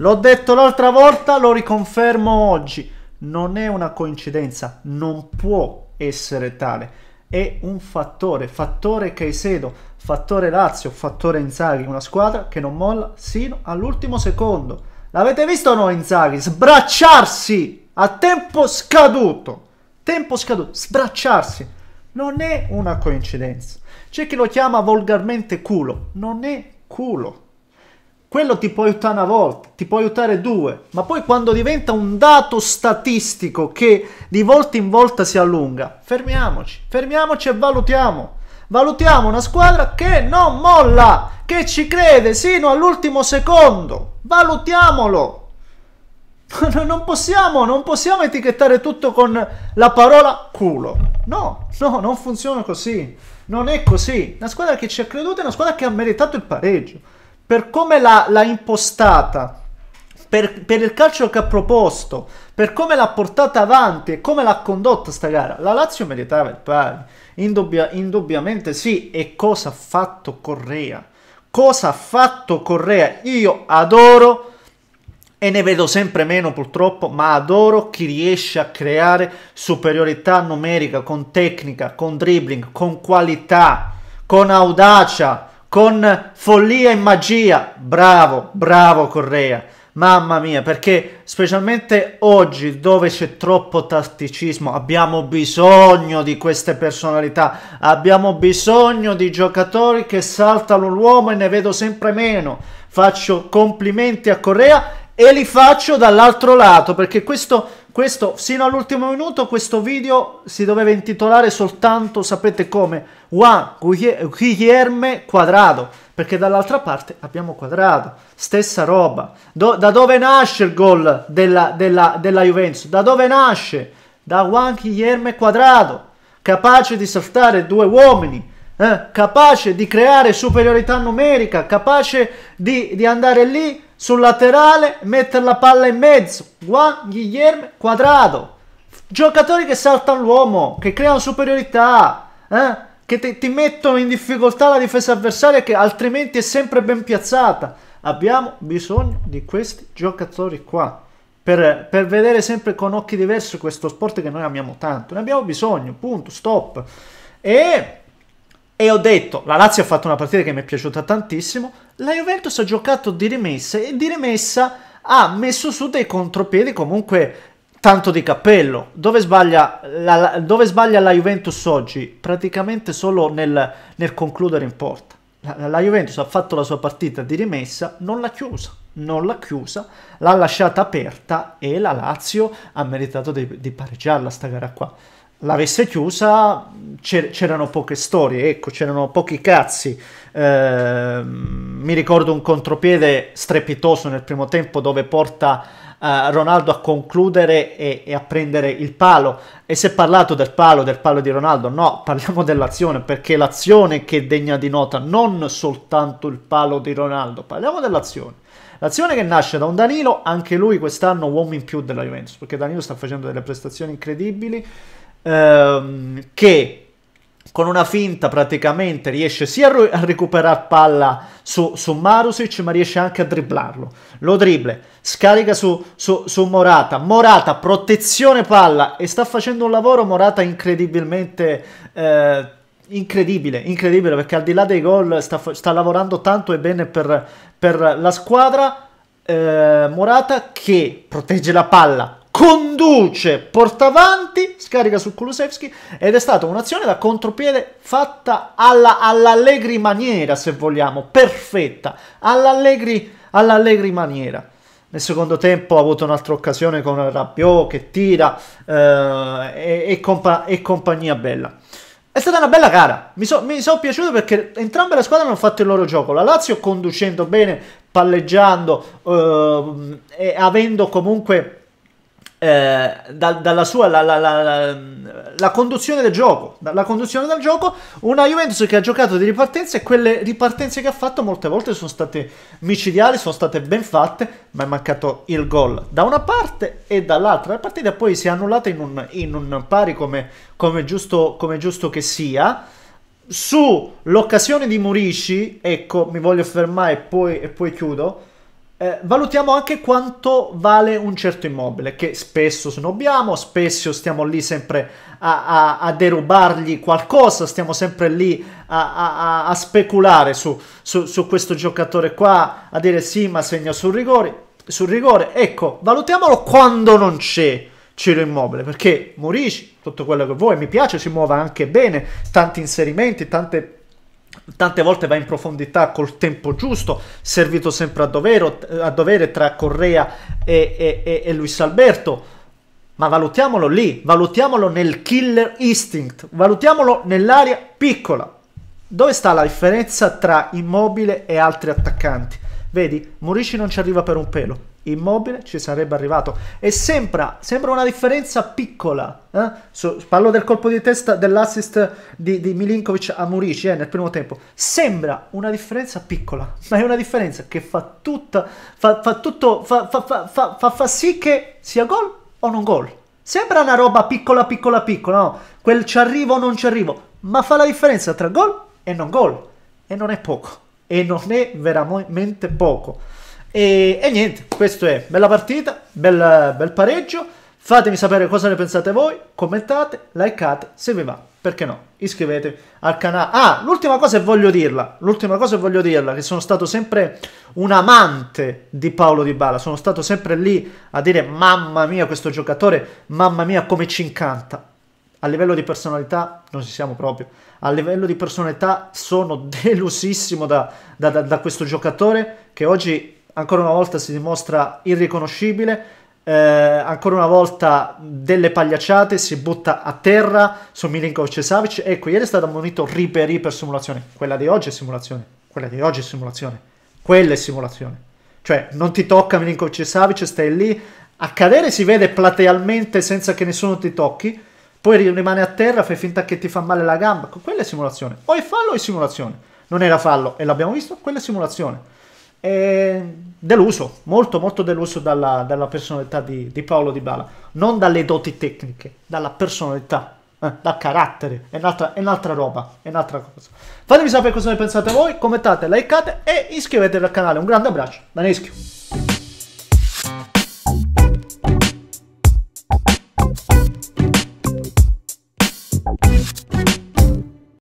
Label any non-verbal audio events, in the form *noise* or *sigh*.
L'ho detto l'altra volta, lo riconfermo oggi. Non è una coincidenza, non può essere tale. È un fattore, fattore Caicedo, fattore Lazio, fattore Inzaghi, una squadra che non molla sino all'ultimo secondo. L'avete visto o no Inzaghi? Sbracciarsi a tempo scaduto. Tempo scaduto, sbracciarsi. Non è una coincidenza. C'è chi lo chiama volgarmente culo. Non è culo quello ti può aiutare una volta, ti può aiutare due, ma poi quando diventa un dato statistico che di volta in volta si allunga, fermiamoci, fermiamoci e valutiamo. Valutiamo una squadra che non molla, che ci crede sino all'ultimo secondo. Valutiamolo. *laughs* Non possiamo, non possiamo etichettare tutto con la parola culo. No, no, non funziona così. Non è così. Una squadra che ci ha creduto è una squadra che ha meritato il pareggio per come l'ha, impostata, per, per, il calcio che ha proposto, per come l'ha portata avanti e come l'ha condotta sta gara, la Lazio meritava il pari. Indubbia, indubbiamente sì, e cosa ha fatto Correa? Cosa ha fatto Correa? Io adoro e ne vedo sempre meno purtroppo, ma adoro chi riesce a creare superiorità numerica con tecnica, con dribbling, con qualità, con audacia, con follia e magia. Bravo, bravo Correa. Mamma mia, perché specialmente oggi dove c'è troppo tatticismo abbiamo bisogno di queste personalità, abbiamo bisogno di giocatori che saltano l'uomo e ne vedo sempre meno. Faccio complimenti a Correa e li faccio dall'altro lato perché questo questo, sino all'ultimo minuto, questo video si doveva intitolare soltanto, sapete come, Juan Guillerme Quadrado, perché dall'altra parte abbiamo Quadrado, stessa roba. Do, da dove nasce il gol della, della, della Juventus? Da dove nasce? Da Juan Guillerme Quadrado, capace di saltare due uomini, eh, capace di creare superiorità numerica, capace di, di andare lì sul laterale, mettere la palla in mezzo. Juan Guillermo Quadrado. Giocatori che saltano l'uomo, che creano superiorità, eh? che ti, ti mettono in difficoltà la difesa avversaria che altrimenti è sempre ben piazzata. Abbiamo bisogno di questi giocatori qua. Per, per, vedere sempre con occhi diversi questo sport che noi amiamo tanto. Ne abbiamo bisogno, punto, stop. E e ho detto, la Lazio ha fatto una partita che mi è piaciuta tantissimo, la Juventus ha giocato di rimessa e di rimessa ha messo su dei contropiedi comunque tanto di cappello. Dove sbaglia la, dove sbaglia la Juventus oggi? Praticamente solo nel, nel concludere in porta. La, la, Juventus ha fatto la sua partita di rimessa, non l'ha chiusa, non l'ha chiusa, l'ha lasciata aperta e la Lazio ha meritato di, di pareggiarla sta gara qua l'avesse chiusa c'erano poche storie, ecco, c'erano pochi cazzi. Eh, mi ricordo un contropiede strepitoso nel primo tempo dove porta eh, Ronaldo a concludere e, e, a prendere il palo. E si è parlato del palo, del palo di Ronaldo, no, parliamo dell'azione, perché l'azione che è degna di nota, non soltanto il palo di Ronaldo, parliamo dell'azione. L'azione che nasce da un Danilo, anche lui quest'anno uomo in più della Juventus, perché Danilo sta facendo delle prestazioni incredibili ehm, che con una finta praticamente riesce sia a recuperare palla su, su Marusic ma riesce anche a dribblarlo lo dribble, scarica su, su, su, Morata Morata protezione palla e sta facendo un lavoro Morata incredibilmente eh, incredibile, incredibile perché al di là dei gol sta, sta lavorando tanto e bene per, per la squadra eh, Morata che protegge la palla conduce, porta avanti, scarica su Kulusevski ed è stata un'azione da contropiede fatta alla, all'allegri maniera, se vogliamo, perfetta, all'allegri, all'allegri maniera. Nel secondo tempo ha avuto un'altra occasione con Rabiot che tira eh, e, e, compa- e, compagnia bella. È stata una bella gara, mi sono so piaciuto perché entrambe le squadre hanno fatto il loro gioco. La Lazio conducendo bene, palleggiando eh, e avendo comunque eh, da, dalla sua la, la, la, la, conduzione del gioco, la conduzione del gioco, una Juventus che ha giocato di ripartenze e quelle ripartenze che ha fatto molte volte sono state micidiali, sono state ben fatte, ma è mancato il gol da una parte e dall'altra. La partita poi si è annullata in un, in un pari come, come, giusto, come giusto che sia sull'occasione di Murici, ecco, mi voglio fermare e poi, e poi chiudo eh, valutiamo anche quanto vale un certo immobile, che spesso snobbiamo, spesso stiamo lì sempre a, a, a derubargli qualcosa, stiamo sempre lì a, a speculare su, su, su, questo giocatore qua, a dire sì ma segna sul rigore, sul rigore. Ecco, valutiamolo quando non c'è Ciro Immobile, perché Morici, tutto quello che vuoi, mi piace, si muove anche bene, tanti inserimenti, tante tante volte va in profondità col tempo giusto, servito sempre a, dovero, a dovere tra Correa e, e, e Luis Alberto. Ma valutiamolo lì, valutiamolo nel killer instinct, valutiamolo nell'area piccola. Dove sta la differenza tra Immobile e altri attaccanti? Vedi, Murici non ci arriva per un pelo, immobile ci sarebbe arrivato. E sembra, sembra una differenza piccola. Eh? So, parlo del colpo di testa dell'assist di, di, Milinkovic a Murici eh, nel primo tempo. Sembra una differenza piccola, *laughs* ma è una differenza che fa tutta, fa, fa tutto, fa, fa sì che sia gol o non gol. Sembra una roba piccola, piccola, piccola, no? Quel ci arrivo o non ci arrivo, ma fa la differenza tra gol e non gol. E non è poco e non è veramente poco. E, e niente, questo è bella partita, bel, bel pareggio. Fatemi sapere cosa ne pensate voi, commentate, likeate se vi va, perché no, iscrivetevi al canale. Ah, l'ultima cosa che voglio dirla, l'ultima cosa che voglio dirla, che sono stato sempre un amante di Paolo Di Bala, sono stato sempre lì a dire mamma mia questo giocatore, mamma mia come ci incanta a livello di personalità non ci siamo proprio. A livello di personalità sono *laughs* delusissimo da, da, da, da questo giocatore che oggi ancora una volta si dimostra irriconoscibile. Eh, ancora una volta delle pagliacciate, si butta a terra su Milinkovic e Savic. Ecco, ieri è stato ammonito Riperi per simulazione. Quella di oggi è simulazione. Quella di oggi è simulazione. Quella è simulazione. Cioè, non ti tocca Milinkovic e Savic, stai lì. A cadere si vede platealmente senza che nessuno ti tocchi poi rimane a terra, fai finta che ti fa male la gamba, quella è simulazione. O è fallo o è simulazione. Non era fallo e l'abbiamo visto, quella è simulazione. E deluso, molto molto deluso dalla, dalla personalità di, di, Paolo Di Bala, non dalle doti tecniche, dalla personalità, eh, dal carattere, è un'altra, è un'altra roba, è un'altra cosa. Fatemi sapere cosa ne pensate voi, commentate, likeate e iscrivetevi al canale. Un grande abbraccio da Neschio.